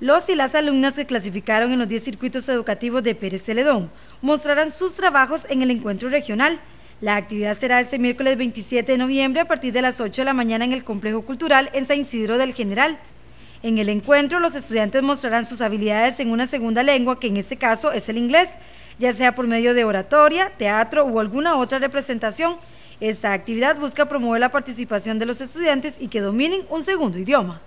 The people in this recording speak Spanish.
Los y las alumnas que clasificaron en los 10 circuitos educativos de Pérez Celedón mostrarán sus trabajos en el encuentro regional. La actividad será este miércoles 27 de noviembre a partir de las 8 de la mañana en el Complejo Cultural en San Isidro del General. En el encuentro, los estudiantes mostrarán sus habilidades en una segunda lengua, que en este caso es el inglés, ya sea por medio de oratoria, teatro o alguna otra representación. Esta actividad busca promover la participación de los estudiantes y que dominen un segundo idioma.